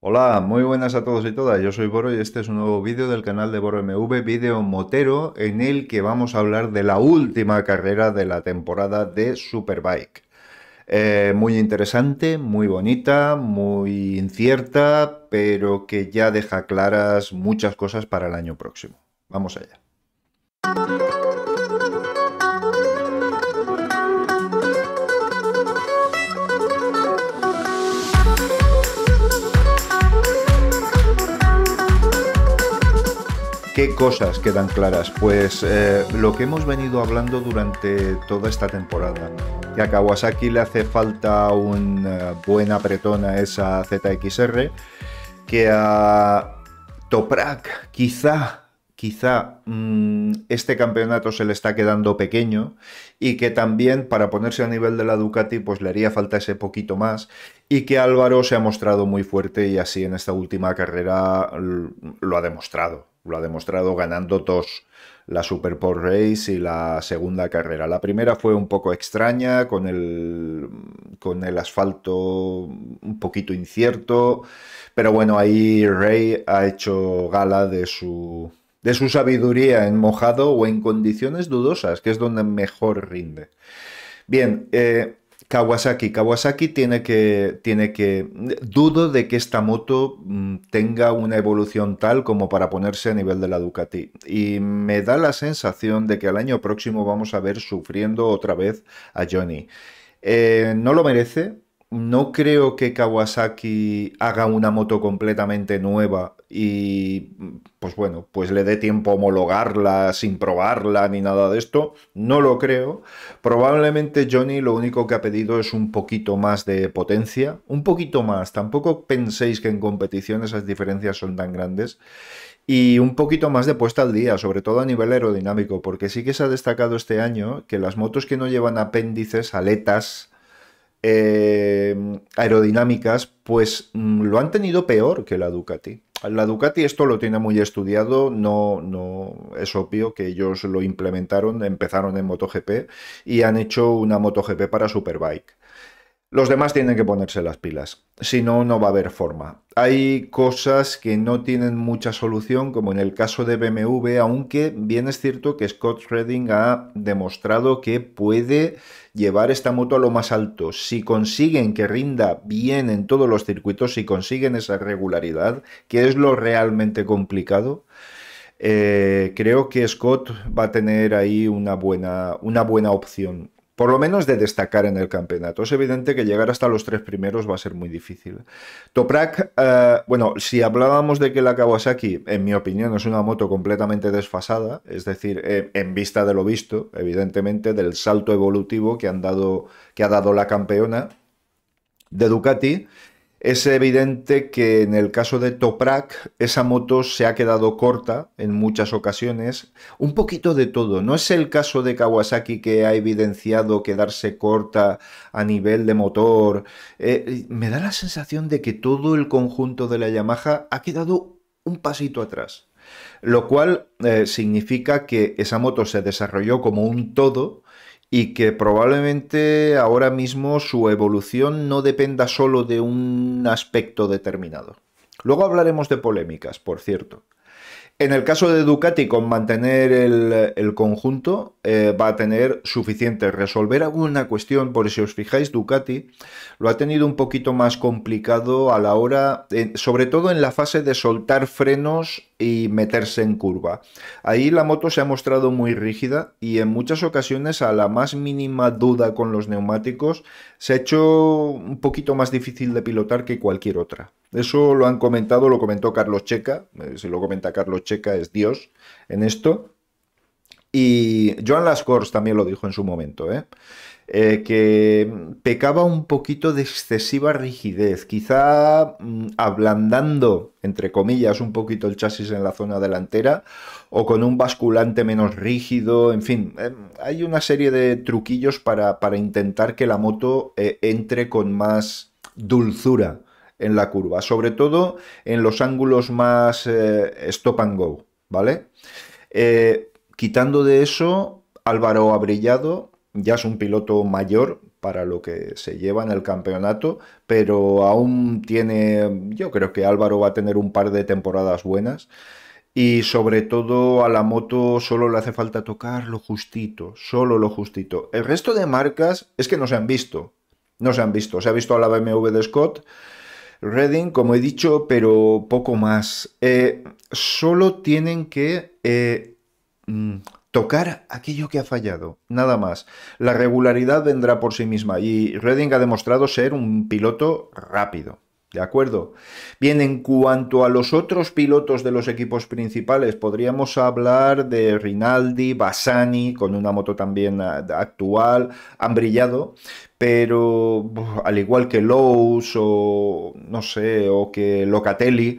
Hola, muy buenas a todos y todas. Yo soy Boro y este es un nuevo vídeo del canal de Boro MV, vídeo motero, en el que vamos a hablar de la última carrera de la temporada de Superbike. Eh, muy interesante, muy bonita, muy incierta, pero que ya deja claras muchas cosas para el año próximo. Vamos allá. ¿Qué cosas quedan claras? Pues eh, lo que hemos venido hablando durante toda esta temporada, que a Kawasaki le hace falta un eh, buen apretón a esa ZXR, que a Toprak quizá quizá mm, este campeonato se le está quedando pequeño y que también para ponerse a nivel de la Ducati pues le haría falta ese poquito más y que Álvaro se ha mostrado muy fuerte y así en esta última carrera lo ha demostrado. Lo ha demostrado ganando dos, la Super Bowl Race y la segunda carrera. La primera fue un poco extraña, con el, con el asfalto un poquito incierto, pero bueno, ahí Ray ha hecho gala de su, de su sabiduría en mojado o en condiciones dudosas, que es donde mejor rinde. Bien, eh, Kawasaki. Kawasaki tiene que, tiene que... Dudo de que esta moto mm, tenga una evolución tal como para ponerse a nivel de la Ducati. Y me da la sensación de que al año próximo vamos a ver sufriendo otra vez a Johnny. Eh, no lo merece. No creo que Kawasaki haga una moto completamente nueva y pues bueno, pues le dé tiempo a homologarla sin probarla ni nada de esto, no lo creo. Probablemente Johnny lo único que ha pedido es un poquito más de potencia, un poquito más, tampoco penséis que en competición esas diferencias son tan grandes. Y un poquito más de puesta al día, sobre todo a nivel aerodinámico, porque sí que se ha destacado este año que las motos que no llevan apéndices, aletas, eh, aerodinámicas, pues mm, lo han tenido peor que la Ducati la Ducati esto lo tiene muy estudiado, no, no es obvio que ellos lo implementaron, empezaron en MotoGP y han hecho una MotoGP para Superbike. Los demás tienen que ponerse las pilas, si no, no va a haber forma. Hay cosas que no tienen mucha solución, como en el caso de BMW, aunque bien es cierto que Scott Redding ha demostrado que puede llevar esta moto a lo más alto. Si consiguen que rinda bien en todos los circuitos, si consiguen esa regularidad, que es lo realmente complicado, eh, creo que Scott va a tener ahí una buena, una buena opción por lo menos de destacar en el campeonato. Es evidente que llegar hasta los tres primeros va a ser muy difícil. Toprak, eh, bueno, si hablábamos de que la Kawasaki, en mi opinión, es una moto completamente desfasada, es decir, eh, en vista de lo visto, evidentemente, del salto evolutivo que ha dado la campeona de Ducati, es evidente que en el caso de Toprak esa moto se ha quedado corta en muchas ocasiones, un poquito de todo. No es el caso de Kawasaki que ha evidenciado quedarse corta a nivel de motor. Eh, me da la sensación de que todo el conjunto de la Yamaha ha quedado un pasito atrás, lo cual eh, significa que esa moto se desarrolló como un todo y que probablemente ahora mismo su evolución no dependa solo de un aspecto determinado. Luego hablaremos de polémicas, por cierto. En el caso de Ducati, con mantener el, conjunto, eh, va a tener suficiente. Resolver alguna cuestión, por si os fijáis, Ducati lo ha tenido un poquito más complicado a la hora, sobre todo en la fase de soltar frenos y meterse en curva. Ahí la moto se ha mostrado muy rígida y en muchas ocasiones a la más mínima duda con los neumáticos se ha hecho un poquito más difícil de pilotar que cualquier otra. Eso lo han comentado, lo comentó Carlos Checa, eh, se lo comenta Carlos Checa es Dios en esto. Y Joan Lascors también lo dijo en su momento, ¿eh? Eh, que pecaba un poquito de excesiva rigidez, quizá mm, ablandando, entre comillas, un poquito el chasis en la zona delantera o con un basculante menos rígido, en fin, em, hay una serie de truquillos para, para intentar que la moto eh, entre con más dulzura en la curva, sobre todo en los ángulos más eh, stop and go, ¿vale? Eh, quitando de eso, Álvaro ha brillado... ya es un piloto mayor para lo que se lleva en el campeonato, pero aún tiene, yo creo que Álvaro va a tener un par de temporadas buenas. Y sobre todo a la moto solo le hace falta tocar lo justito, solo lo justito. El resto de marcas es que no se han visto, no se han visto. Se ha visto a la BMW de Scott, Reading, como he dicho, pero poco más. Eh, solo tienen que eh, mm, tocar aquello que ha fallado, nada más. La regularidad vendrá por sí misma y Reading ha demostrado ser un piloto rápido. ¿De acuerdo? Bien, en cuanto a los otros pilotos de los equipos principales, podríamos hablar de Rinaldi, Bassani, con una moto también ah, actual, han brillado, pero al igual que Lowe's o no sé, o que Locatelli,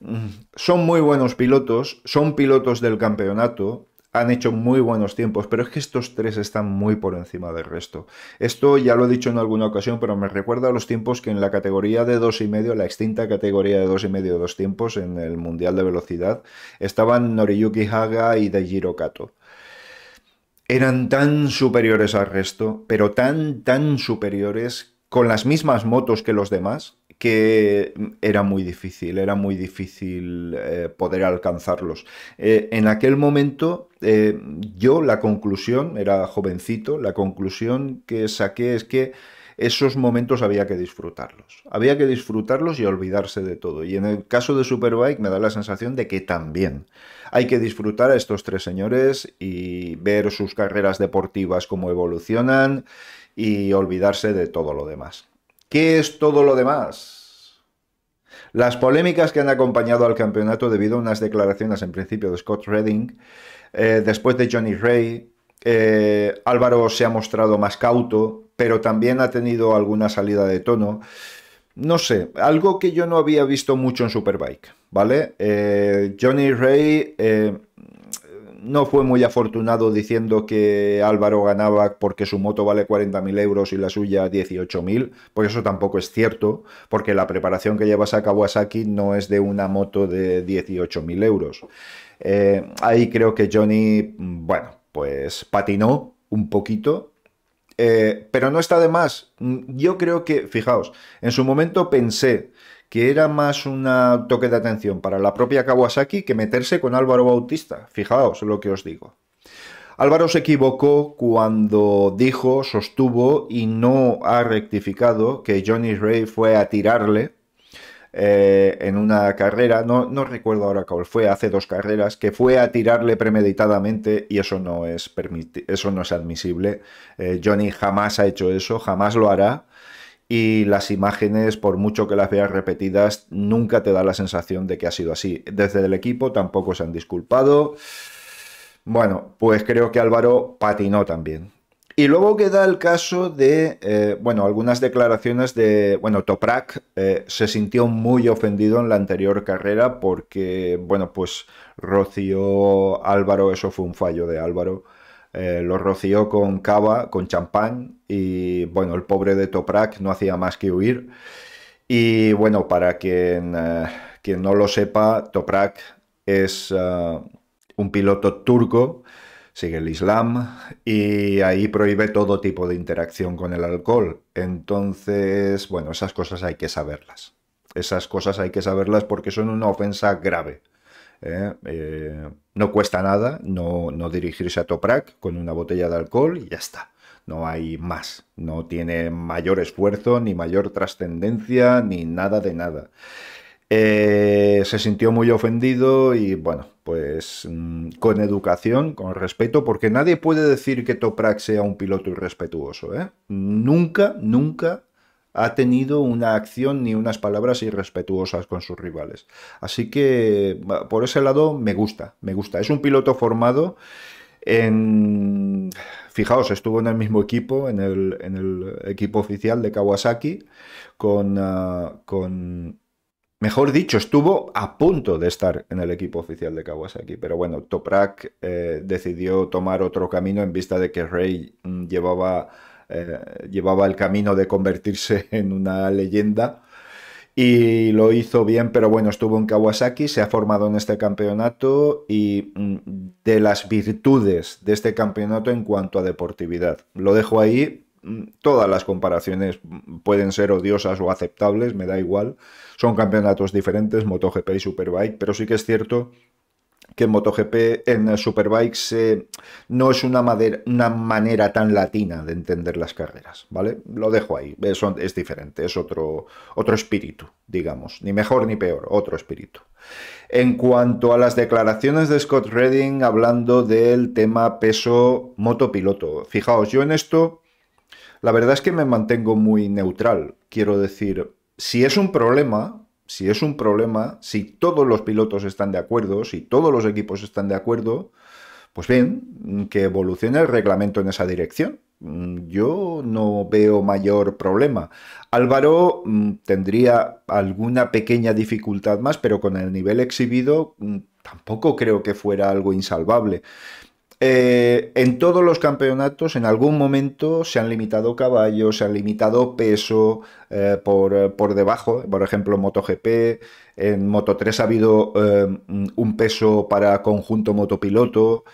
mm, son muy buenos pilotos, son pilotos del campeonato, han hecho muy buenos tiempos, pero es que estos tres están muy por encima del resto. Esto ya lo he dicho en alguna ocasión, pero me recuerda a los tiempos que en la categoría de dos y medio, la extinta categoría de dos y medio, dos tiempos en el Mundial de Velocidad, estaban Noriyuki Haga y Dejiro Kato. Eran tan superiores al resto, pero tan, tan superiores, con las mismas motos que los demás, que era muy difícil, era muy difícil eh, poder alcanzarlos. Eh, en aquel momento eh, yo la conclusión, era jovencito, la conclusión que saqué es que esos momentos había que disfrutarlos. Había que disfrutarlos y olvidarse de todo. Y en el caso de Superbike me da la sensación de que también hay que disfrutar a estos tres señores y ver sus carreras deportivas, cómo evolucionan y olvidarse de todo lo demás. ¿Qué es todo lo demás? Las polémicas que han acompañado al campeonato debido a unas declaraciones en principio de Scott Redding, eh, después de Johnny Ray, eh, Álvaro se ha mostrado más cauto, pero también ha tenido alguna salida de tono. No sé, algo que yo no había visto mucho en Superbike, ¿vale? Eh, Johnny Ray no fue muy afortunado diciendo que Álvaro ganaba porque su moto vale 40.000 euros y la suya 18.000, pues eso tampoco es cierto, porque la preparación que llevas a Kawasaki no es de una moto de 18.000 euros. Eh, ahí creo que Johnny, bueno, pues patinó un poquito, eh, pero no está de más. Yo creo que, fijaos, en su momento pensé que era más un toque de atención para la propia Kawasaki que meterse con Álvaro Bautista. Fijaos lo que os digo. Álvaro se equivocó cuando dijo, sostuvo y no ha rectificado que Johnny Ray fue a tirarle eh, en una carrera, no, recuerdo ahora cuál fue, hace dos carreras, que fue a tirarle premeditadamente y eso no es, eso no es admisible. Eh, Johnny jamás ha hecho eso, jamás lo hará y las imágenes, por mucho que las veas repetidas, nunca te da la sensación de que ha sido así. Desde el equipo tampoco se han disculpado. Bueno, pues creo que Álvaro patinó también. Y luego queda el caso de, eh, bueno, algunas declaraciones de, bueno, Toprak eh, se sintió muy ofendido en la anterior carrera porque, bueno, pues Rocío Álvaro, eso fue un fallo de Álvaro, eh, lo roció con cava, con champán y bueno, el pobre de Toprak no hacía más que huir. Y bueno, para quien, eh, no lo sepa, Toprak es eh, un piloto turco, sigue el Islam y ahí prohíbe todo tipo de interacción con el alcohol. Entonces, bueno, esas cosas hay que saberlas. Esas cosas hay que saberlas porque son una ofensa grave. ¿eh? Eh, no cuesta nada no, no dirigirse a Toprak con una botella de alcohol y ya está. No hay más. No tiene mayor esfuerzo, ni mayor trascendencia, ni nada de nada. Eh, se sintió muy ofendido y bueno, pues mm, con educación, con respeto, porque nadie puede decir que Toprak sea un piloto irrespetuoso. ¿eh? Nunca, nunca ha tenido una acción ni unas palabras irrespetuosas con sus rivales. Así que por ese lado me gusta, me gusta. Es un piloto formado en... Fijaos, estuvo en el mismo equipo, en el, equipo oficial de Kawasaki, con, ah, con... Mejor dicho, estuvo a punto de estar en el equipo oficial de Kawasaki, pero bueno, Toprak eh, decidió tomar otro camino en vista de que Rey mm, llevaba eh, llevaba el camino de convertirse en una leyenda y lo hizo bien, pero bueno, estuvo en Kawasaki, se ha formado en este campeonato y mm, de las virtudes de este campeonato en cuanto a deportividad. Lo dejo ahí, mm, todas las comparaciones pueden ser odiosas o aceptables, me da igual, son campeonatos diferentes, MotoGP y Superbike, pero sí que es cierto que MotoGP, en Superbikes, eh, no es una, manera tan latina de entender las carreras, ¿vale? Lo dejo ahí, es, es diferente, es otro, otro espíritu, digamos, ni mejor ni peor, otro espíritu. En cuanto a las declaraciones de Scott Redding hablando del tema peso motopiloto, fijaos, yo en esto, la verdad es que me mantengo muy neutral, quiero decir, si es un problema, si es un problema, si todos los pilotos están de acuerdo, si todos los equipos están de acuerdo, pues bien, que evolucione el reglamento en esa dirección. Mm, yo no veo mayor problema. Álvaro mm, tendría alguna pequeña dificultad más, pero con el nivel exhibido mm, tampoco creo que fuera algo insalvable. Eh, en todos los campeonatos, en algún momento, se han limitado caballos, se han limitado peso eh, por, debajo. Por ejemplo, en MotoGP, en Moto 3 ha habido eh, un peso para conjunto motopiloto.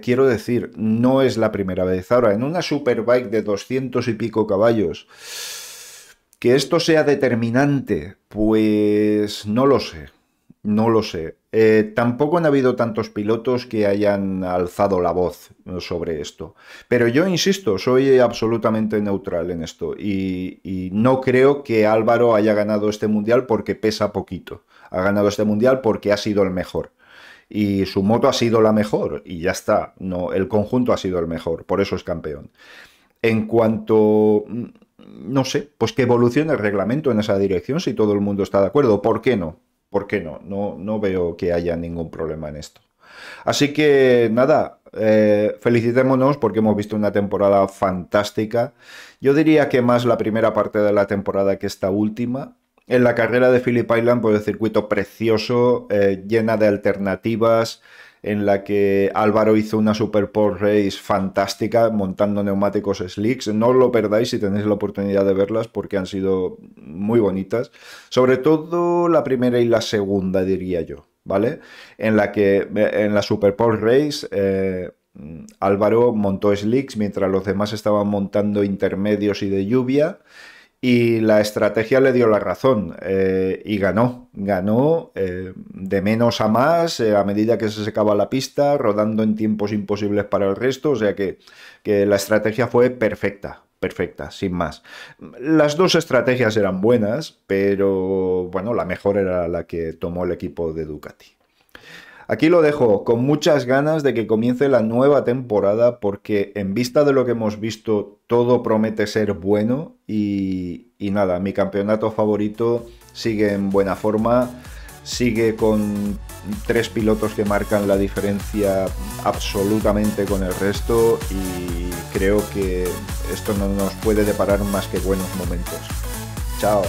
quiero decir, no es la primera vez. Ahora, en una superbike de 200 y pico caballos, que esto sea determinante, pues no lo sé. No lo sé. Eh, tampoco han habido tantos pilotos que hayan alzado la voz eh, sobre esto. Pero yo insisto, soy absolutamente neutral en esto y, y, no creo que Álvaro haya ganado este mundial porque pesa poquito. Ha ganado este mundial porque ha sido el mejor. Y su moto ha sido la mejor y ya está. No, el conjunto ha sido el mejor, por eso es campeón. En cuanto mm, no sé, pues que evolucione el reglamento en esa dirección si todo el mundo está de acuerdo, ¿por qué no? ¿Por qué no? No, no veo que haya ningún problema en esto. Así que nada, eh, felicitémonos porque hemos visto una temporada fantástica. Yo diría que más la primera parte de la temporada que esta última. En la carrera de Philip Island, por pues, el circuito precioso, eh, llena de alternativas, en la que Álvaro hizo una Super Pole Race fantástica montando neumáticos slicks. No os lo perdáis si tenéis la oportunidad de verlas porque han sido muy bonitas, sobre todo la primera y la segunda, diría yo, ¿vale? En la que eh, en la Super Race eh, Álvaro montó slicks mientras los demás estaban montando intermedios y de lluvia. Y la estrategia le dio la razón eh, y ganó. Ganó de menos a más a medida que se secaba la pista, rodando en tiempos imposibles para el resto. O sea que, que la estrategia fue perfecta, perfecta, sin más. Las dos estrategias eran buenas, pero bueno, la mejor era la que tomó el equipo de Ducati. Aquí lo dejo, con muchas ganas de que comience la nueva temporada, porque en vista de lo que hemos visto, todo promete ser bueno y, nada, mi campeonato favorito sigue en buena forma, sigue con tres pilotos que marcan la diferencia absolutamente con el resto y creo que esto no nos puede deparar más que buenos momentos. Chao.